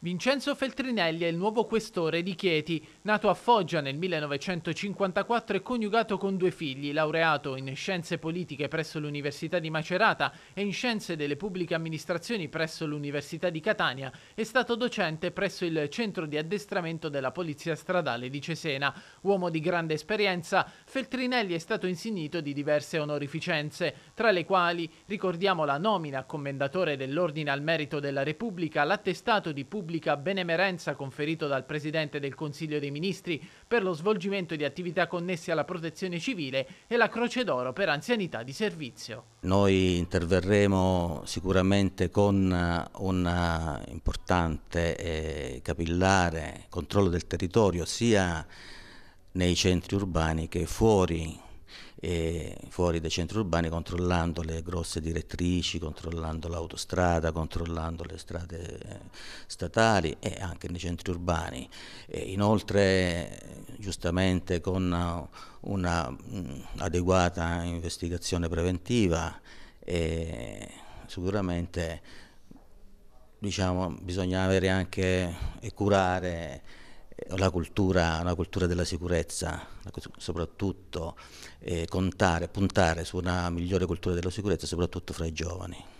Vincenzo Feltrinelli è il nuovo questore di Chieti, nato a Foggia nel 1954 e coniugato con due figli, laureato in scienze politiche presso l'Università di Macerata e in scienze delle pubbliche amministrazioni presso l'Università di Catania, è stato docente presso il centro di addestramento della Polizia Stradale di Cesena. Uomo di grande esperienza, Feltrinelli è stato insignito di diverse onorificenze, tra le quali ricordiamo la nomina a commendatore dell'Ordine al Merito della Repubblica, l'attestato di pubblico pubblica benemerenza conferito dal Presidente del Consiglio dei Ministri per lo svolgimento di attività connesse alla protezione civile e la Croce d'Oro per anzianità di servizio. Noi interverremo sicuramente con eh, un eh, importante e eh, capillare controllo del territorio sia nei centri urbani che fuori fuori dai centri urbani controllando le grosse direttrici, controllando l'autostrada, controllando le strade eh, statali e anche nei centri urbani. E inoltre giustamente con un'adeguata mm, investigazione preventiva sicuramente diciamo, bisogna avere anche e curare la cultura, una cultura della sicurezza, soprattutto eh, contare, puntare su una migliore cultura della sicurezza, soprattutto fra i giovani.